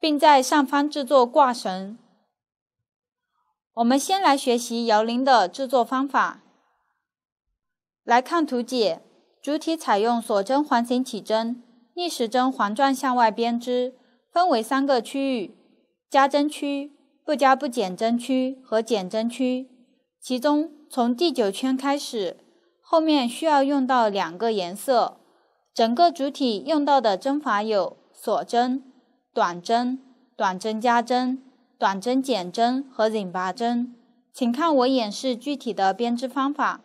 并在上方制作挂绳。我们先来学习摇铃的制作方法。来看图解，主体采用锁针环形起针，逆时针环状向外编织，分为三个区域：加针区、不加不减针区和减针区。其中，从第九圈开始，后面需要用到两个颜色。整个主体用到的针法有锁针。短针、短针加针、短针减针和引拔针，请看我演示具体的编织方法。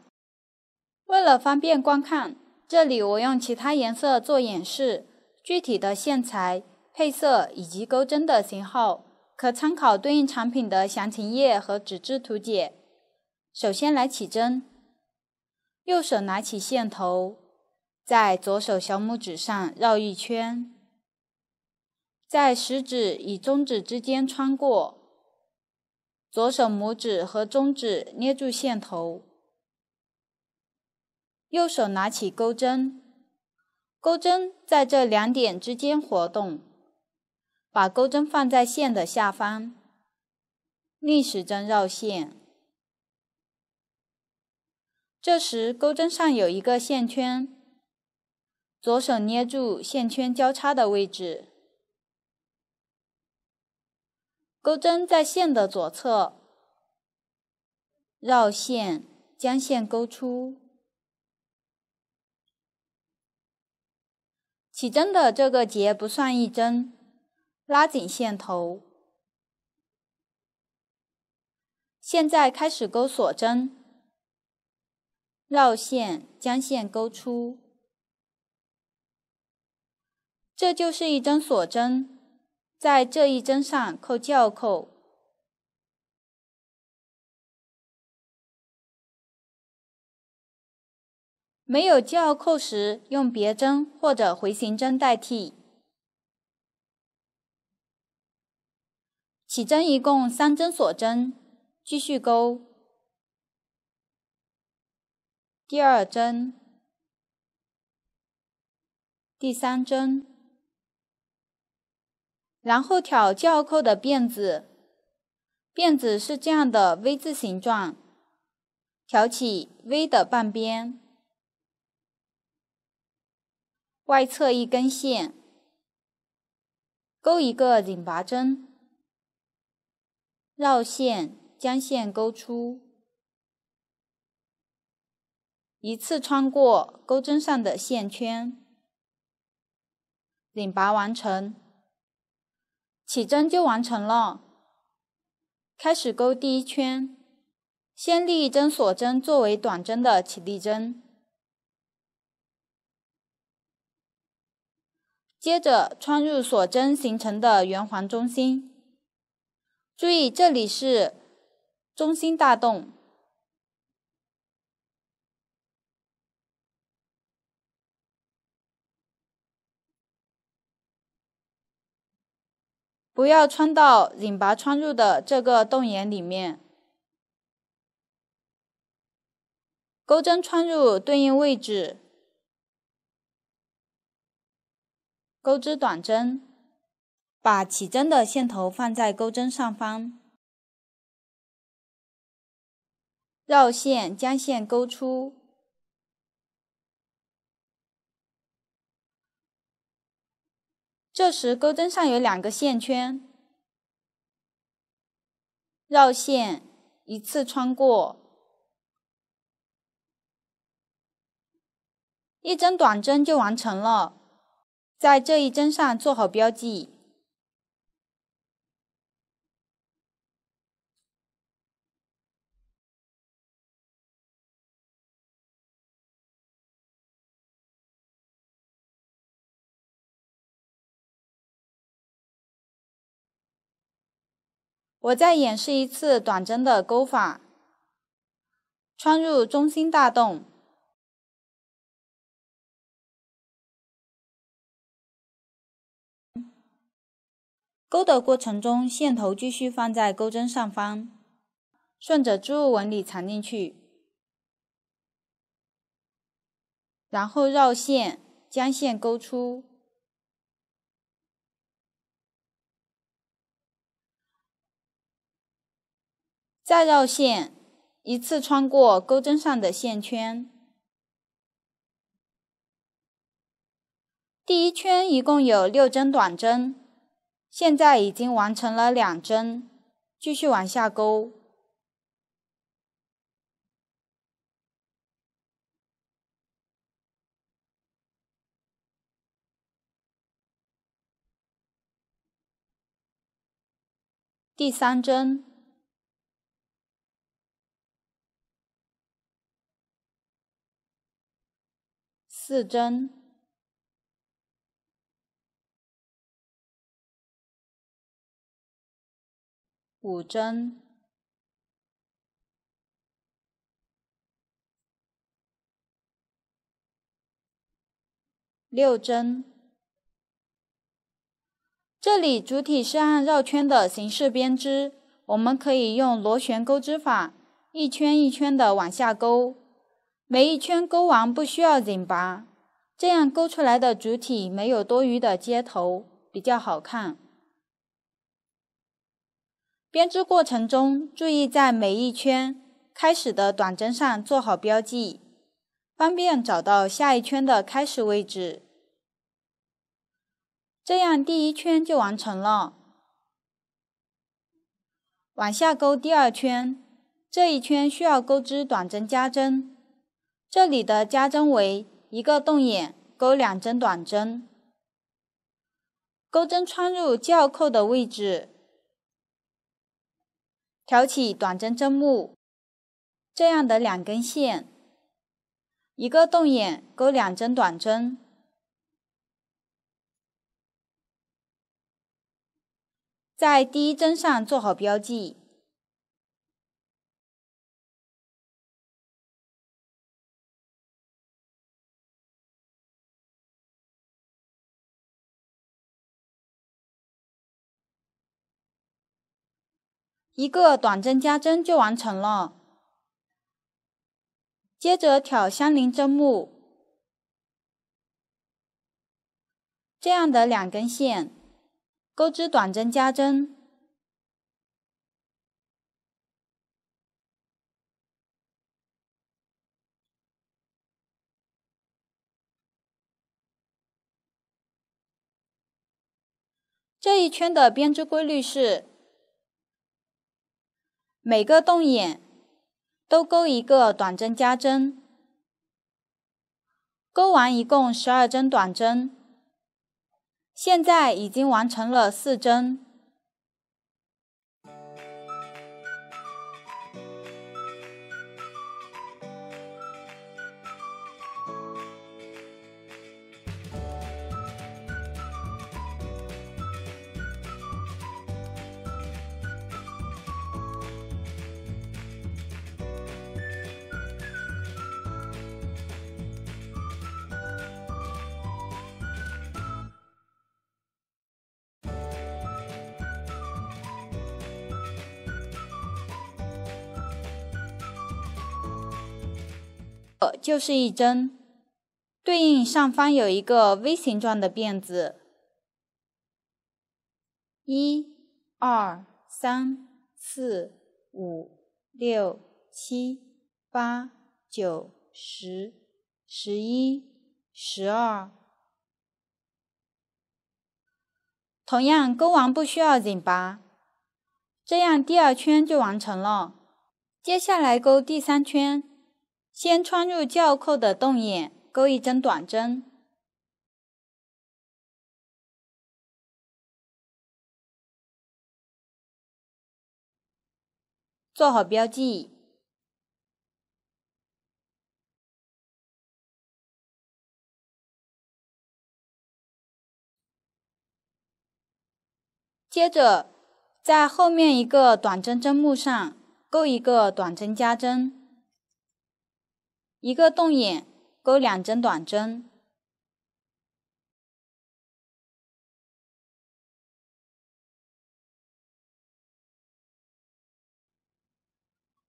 为了方便观看，这里我用其他颜色做演示。具体的线材、配色以及钩针的型号，可参考对应产品的详情页和纸质图解。首先来起针，右手拿起线头，在左手小拇指上绕一圈。在食指与中指之间穿过，左手拇指和中指捏住线头，右手拿起钩针，钩针在这两点之间活动，把钩针放在线的下方，逆时针绕线。这时钩针上有一个线圈，左手捏住线圈交叉的位置。钩针在线的左侧绕线，将线钩出。起针的这个结不算一针，拉紧线头。现在开始钩锁针，绕线将线钩出，这就是一针锁针。在这一针上扣教扣，没有教扣时用别针或者回形针代替。起针一共三针锁针，继续钩。第二针，第三针。然后挑号扣的辫子，辫子是这样的 V 字形状，挑起 V 的半边，外侧一根线，勾一个引拔针，绕线将线勾出，一次穿过钩针上的线圈，引拔完成。起针就完成了，开始勾第一圈，先立一针锁针作为短针的起立针，接着穿入锁针形成的圆环中心，注意这里是中心大洞。不要穿到引拔穿入的这个洞眼里面。钩针穿入对应位置，钩织短针，把起针的线头放在钩针上方，绕线，将线钩出。这时，钩针上有两个线圈，绕线一次穿过一针短针就完成了，在这一针上做好标记。我再演示一次短针的钩法，穿入中心大洞，钩的过程中线头继续放在钩针上方，顺着织物纹理藏进去，然后绕线将线钩出。再绕线，一次穿过钩针上的线圈。第一圈一共有六针短针，现在已经完成了两针，继续往下钩。第三针。四针、五针、六针，这里主体是按绕圈的形式编织，我们可以用螺旋钩织法，一圈一圈的往下钩。每一圈钩完不需要引拔，这样钩出来的主体没有多余的接头，比较好看。编织过程中注意在每一圈开始的短针上做好标记，方便找到下一圈的开始位置。这样第一圈就完成了。往下勾第二圈，这一圈需要钩织短针加针。这里的加针为一个洞眼钩两针短针，钩针穿入较扣的位置，挑起短针针目，这样的两根线，一个洞眼钩两针短针，在第一针上做好标记。一个短针加针就完成了，接着挑相邻针目，这样的两根线，钩织短针加针。这一圈的编织规律是。每个洞眼都钩一个短针加针，钩完一共十二针短针，现在已经完成了四针。就是一针，对应上方有一个 V 形状的辫子，一、二、三、四、五、六、七、八、九、十、十一、十二。同样，钩完不需要紧拔，这样第二圈就完成了。接下来钩第三圈。先穿入较扣的洞眼，勾一针短针，做好标记。接着，在后面一个短针针目上勾一个短针加针。一个洞眼，勾两针短针。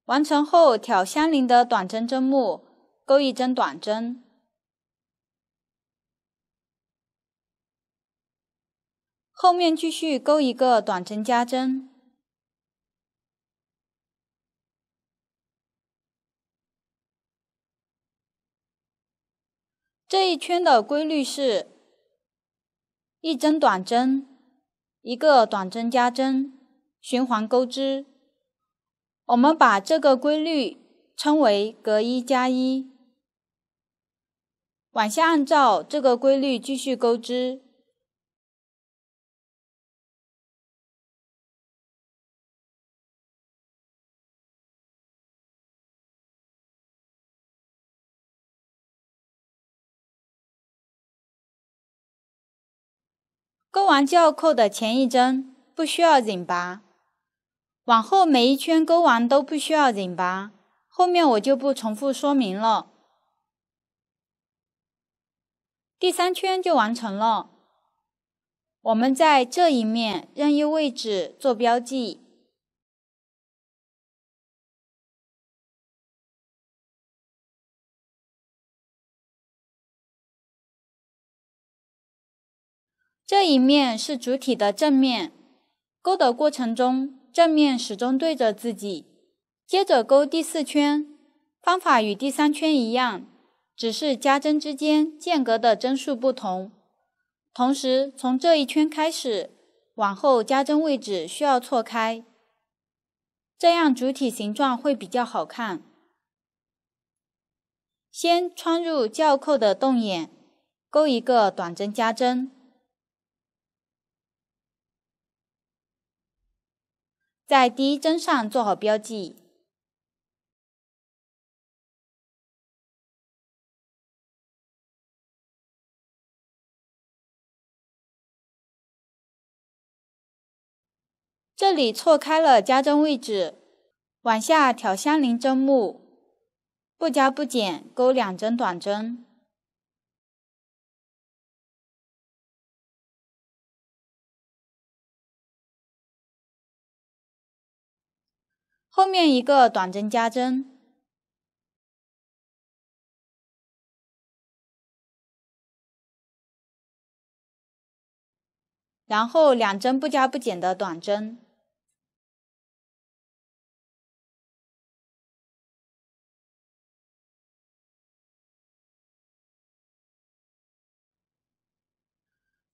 完成后，挑相邻的短针针目，勾一针短针。后面继续勾一个短针加针。这一圈的规律是一针短针，一个短针加针循环钩织。我们把这个规律称为“隔一加一”。往下按照这个规律继续钩织。钩完吊扣的前一针不需要引拔，往后每一圈钩完都不需要引拔，后面我就不重复说明了。第三圈就完成了，我们在这一面任意位置做标记。这一面是主体的正面，钩的过程中正面始终对着自己。接着钩第四圈，方法与第三圈一样，只是加针之间间隔的针数不同。同时，从这一圈开始往后加针位置需要错开，这样主体形状会比较好看。先穿入较扣的洞眼，钩一个短针加针。在第一针上做好标记，这里错开了加针位置，往下挑相邻针目，不加不减，勾两针短针。后面一个短针加针，然后两针不加不减的短针，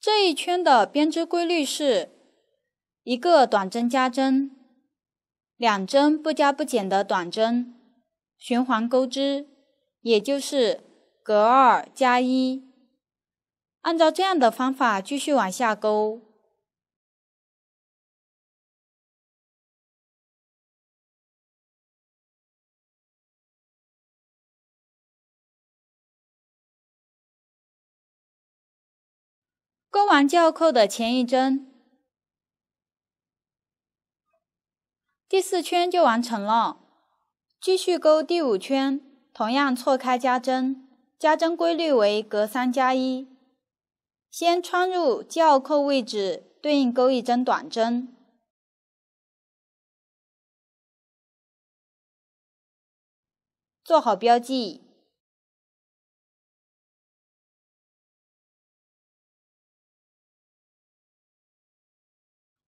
这一圈的编织规律是一个短针加针。两针不加不减的短针循环钩织，也就是隔二加一。按照这样的方法继续往下钩。钩完要扣的前一针。第四圈就完成了，继续钩第五圈，同样错开加针，加针规律为隔三加一。先穿入吊扣位置，对应钩一针短针，做好标记。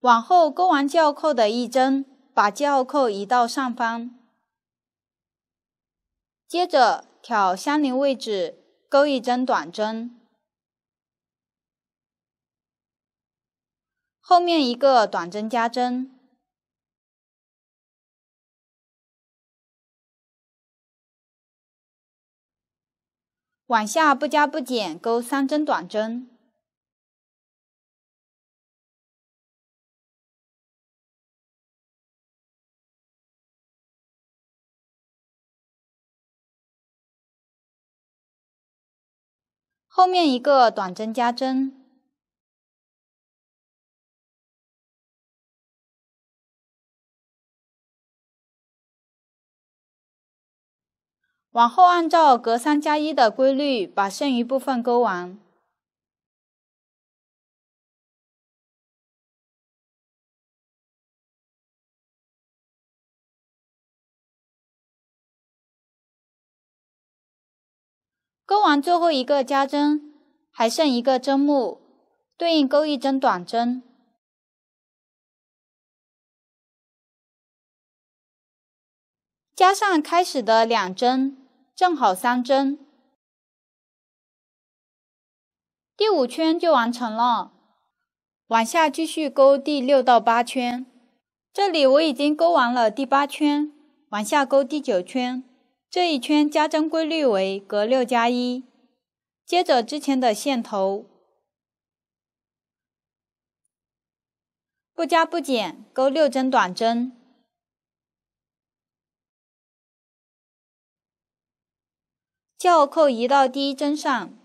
往后钩完吊扣的一针。把记号扣移到上方，接着挑相邻位置钩一针短针，后面一个短针加针，往下不加不减钩三针短针。后面一个短针加针，往后按照隔三加一的规律，把剩余部分钩完。钩完最后一个加针，还剩一个针目，对应钩一针短针，加上开始的两针，正好三针。第五圈就完成了，往下继续勾第六到八圈。这里我已经勾完了第八圈，往下勾第九圈。这一圈加针规律为隔六加一，接着之前的线头，不加不减，钩六针短针，教扣移到第一针上。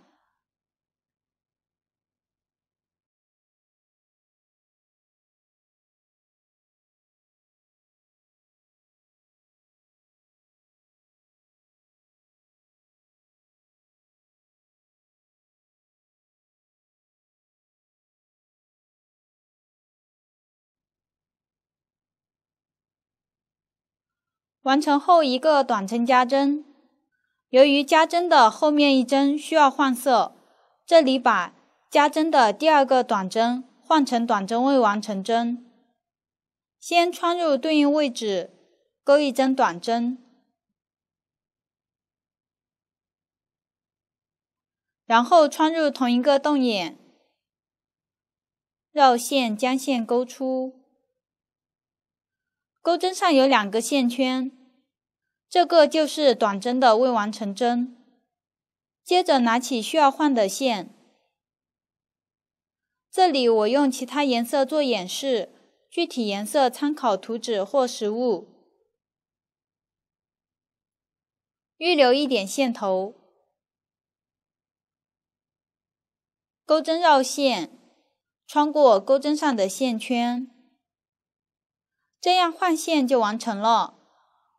完成后一个短针加针，由于加针的后面一针需要换色，这里把加针的第二个短针换成短针未完成针，先穿入对应位置钩一针短针，然后穿入同一个洞眼，绕线将线钩出。钩针上有两个线圈，这个就是短针的未完成针。接着拿起需要换的线，这里我用其他颜色做演示，具体颜色参考图纸或实物。预留一点线头，钩针绕线，穿过钩针上的线圈。这样换线就完成了。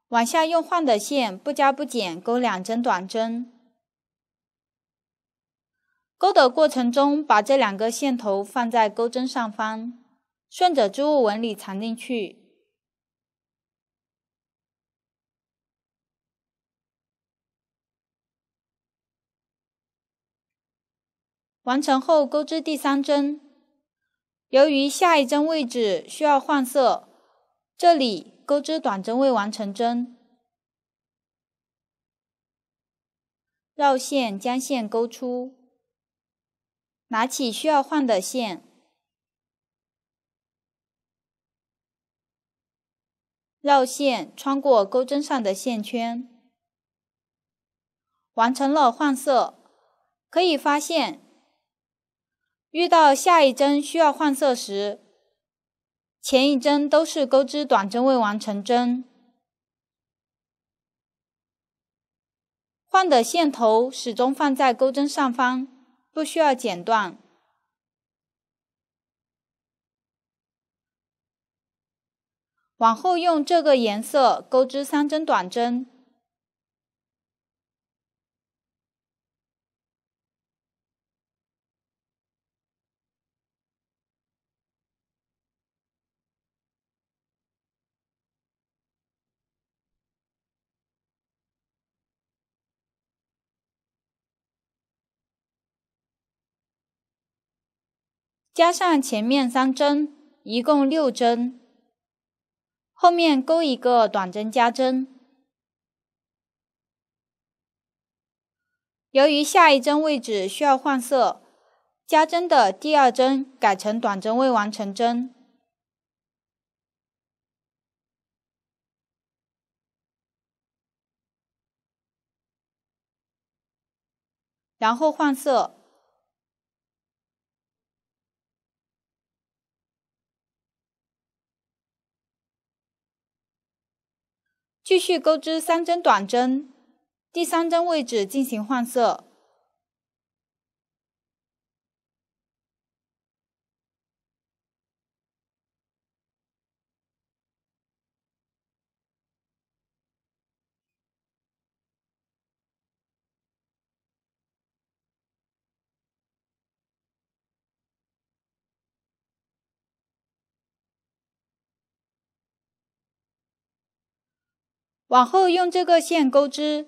往下用换的线，不加不减，钩两针短针。钩的过程中，把这两个线头放在钩针上方，顺着织物纹理藏进去。完成后，钩织第三针。由于下一针位置需要换色。这里钩织短针未完成针，绕线将线钩出，拿起需要换的线，绕线穿过钩针上的线圈，完成了换色。可以发现，遇到下一针需要换色时。前一针都是钩织短针未完成针，换的线头始终放在钩针上方，不需要剪断。往后用这个颜色钩织三针短针。加上前面三针，一共六针。后面钩一个短针加针。由于下一针位置需要换色，加针的第二针改成短针未完成针，然后换色。继续钩织三针短针，第三针位置进行换色。往后用这个线钩织，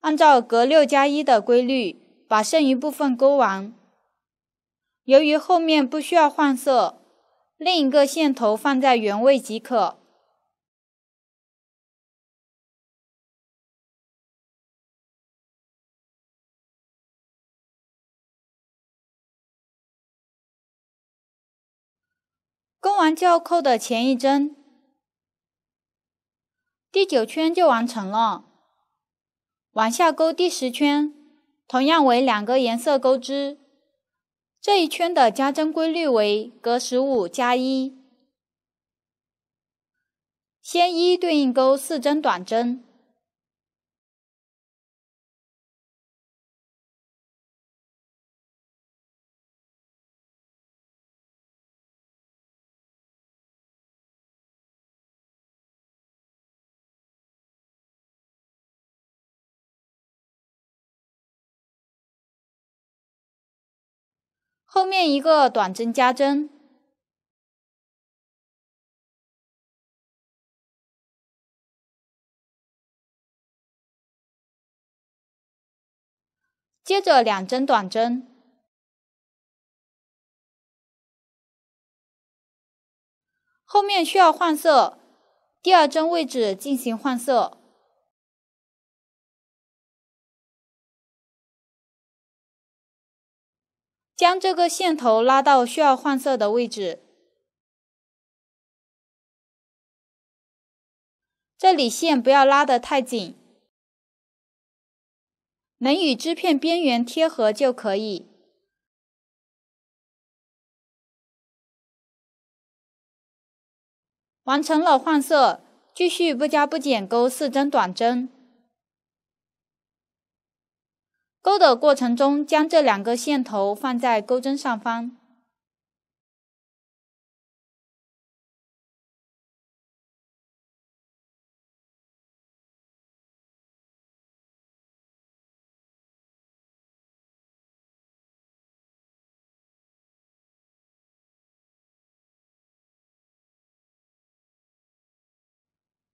按照隔六加一的规律把剩余部分钩完。由于后面不需要换色，另一个线头放在原位即可。钩完吊扣的前一针。第九圈就完成了，往下勾第十圈，同样为两个颜色钩织。这一圈的加针规律为隔十五加一，先一对应钩四针短针。后面一个短针加针，接着两针短针，后面需要换色，第二针位置进行换色。将这个线头拉到需要换色的位置，这里线不要拉得太紧，能与织片边缘贴合就可以。完成了换色，继续不加不减钩四针短针。勾的过程中，将这两个线头放在钩针上方。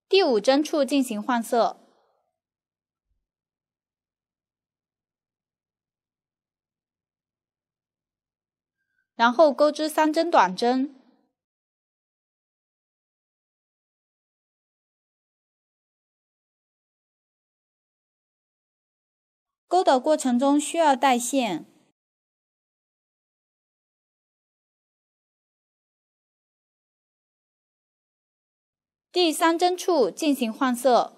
第五针处进行换色。然后钩织三针短针，钩的过程中需要带线，第三针处进行换色。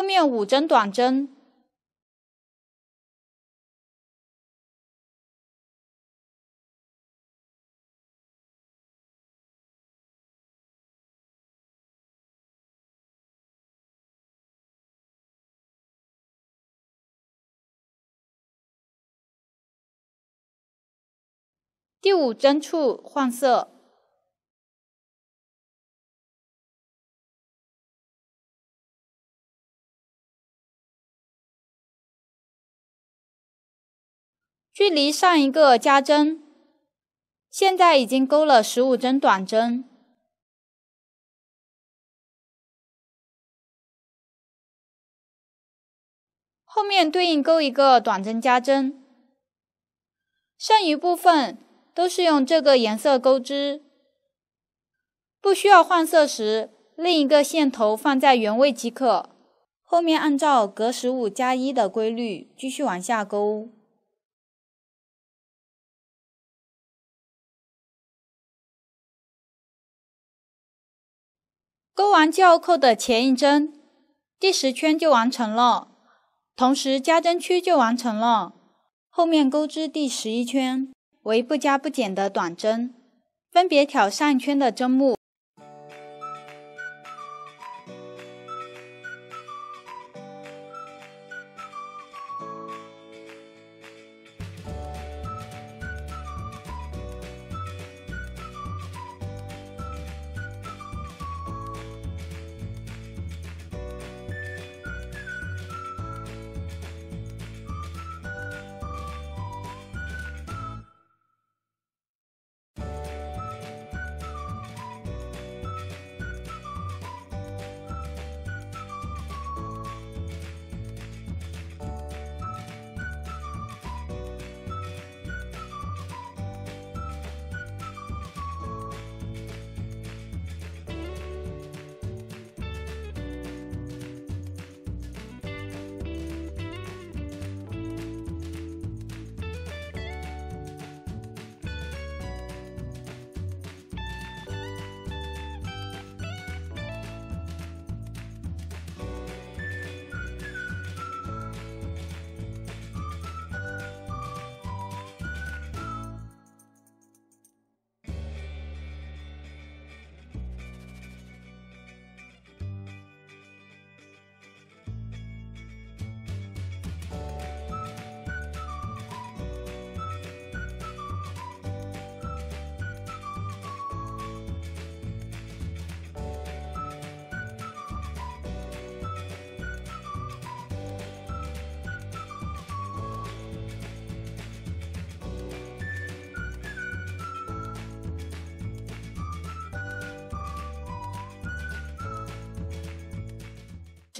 后面五针短针，第五针处换色。距离上一个加针，现在已经钩了十五针短针，后面对应钩一个短针加针，剩余部分都是用这个颜色钩织，不需要换色时，另一个线头放在原位即可。后面按照隔十五加一的规律继续往下钩。钩完吊扣的前一针，第十圈就完成了，同时加针区就完成了。后面钩织第十一圈为不加不减的短针，分别挑上一圈的针目。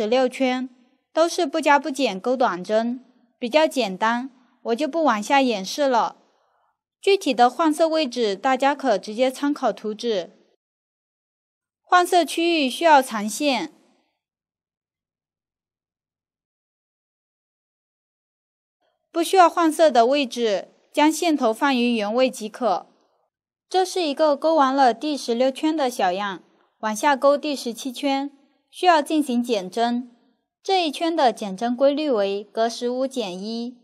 十六圈都是不加不减钩短针，比较简单，我就不往下演示了。具体的换色位置，大家可直接参考图纸。换色区域需要藏线，不需要换色的位置将线头放于原位即可。这是一个钩完了第十六圈的小样，往下钩第十七圈。需要进行减针，这一圈的减针规律为隔十五减一，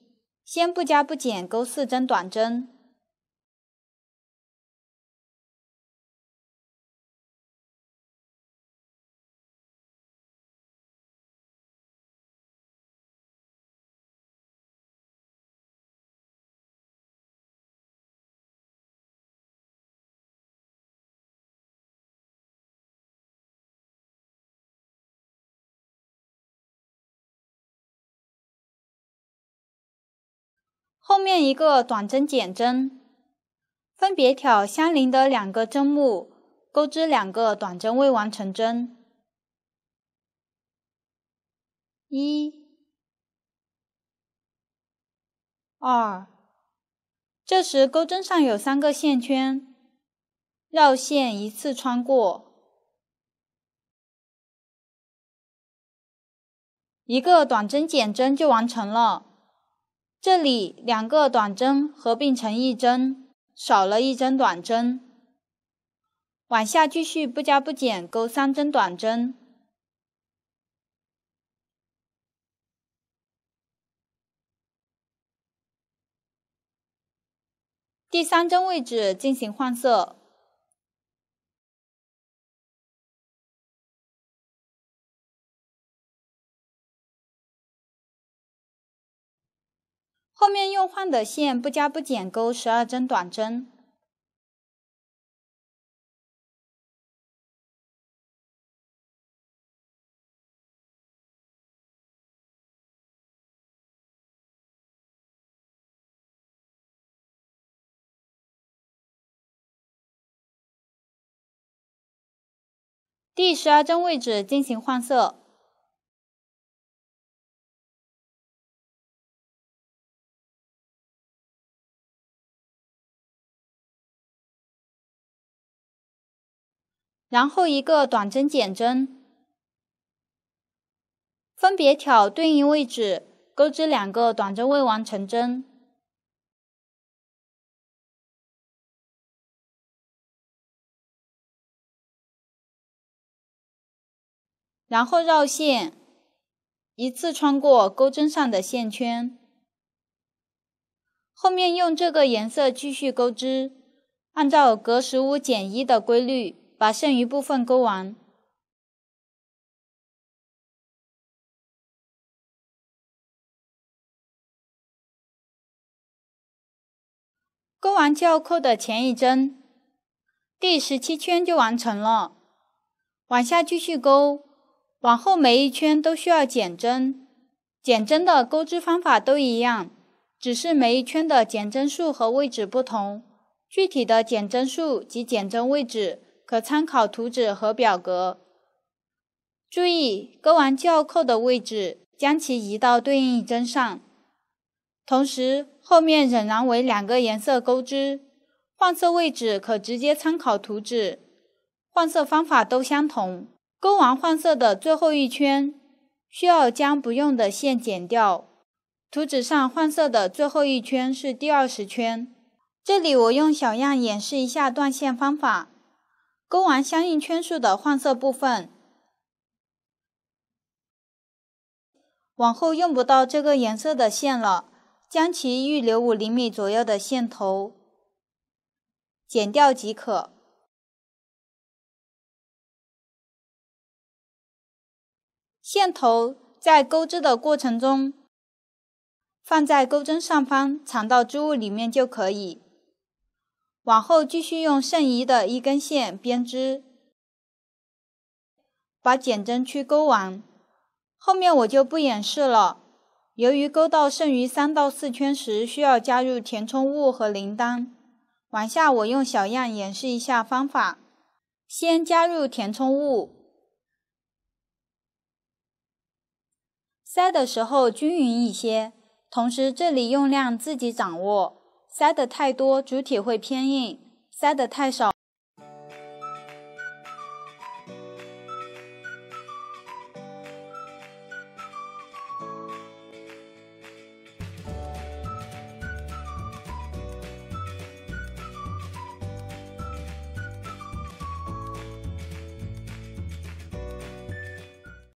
先不加不减，钩四针短针。后面一个短针减针，分别挑相邻的两个针目，钩织两个短针未完成针。一、二，这时钩针上有三个线圈，绕线一次穿过，一个短针减针就完成了。这里两个短针合并成一针，少了一针短针。往下继续不加不减，钩三针短针，第三针位置进行换色。后面用换的线，不加不减钩十二针短针，第十二针位置进行换色。然后一个短针减针，分别挑对应位置，钩织两个短针未完成针。然后绕线，一次穿过钩针上的线圈。后面用这个颜色继续钩织，按照隔十五减一的规律。把剩余部分钩完，钩完吊扣的前一针，第十七圈就完成了。往下继续钩，往后每一圈都需要减针，减针的钩织方法都一样，只是每一圈的减针数和位置不同。具体的减针数及减针位置。可参考图纸和表格，注意钩完号扣的位置，将其移到对应针上。同时，后面仍然为两个颜色钩织，换色位置可直接参考图纸，换色方法都相同。钩完换色的最后一圈，需要将不用的线剪掉。图纸上换色的最后一圈是第二十圈，这里我用小样演示一下断线方法。钩完相应圈数的换色部分，往后用不到这个颜色的线了，将其预留五厘米左右的线头剪掉即可。线头在钩织的过程中，放在钩针上方，藏到织物里面就可以。往后继续用剩余的一根线编织，把减针区钩完。后面我就不演示了。由于钩到剩余三到四圈时需要加入填充物和铃铛，往下我用小样演示一下方法。先加入填充物，塞的时候均匀一些，同时这里用量自己掌握。塞得太多，主体会偏硬；塞得太少。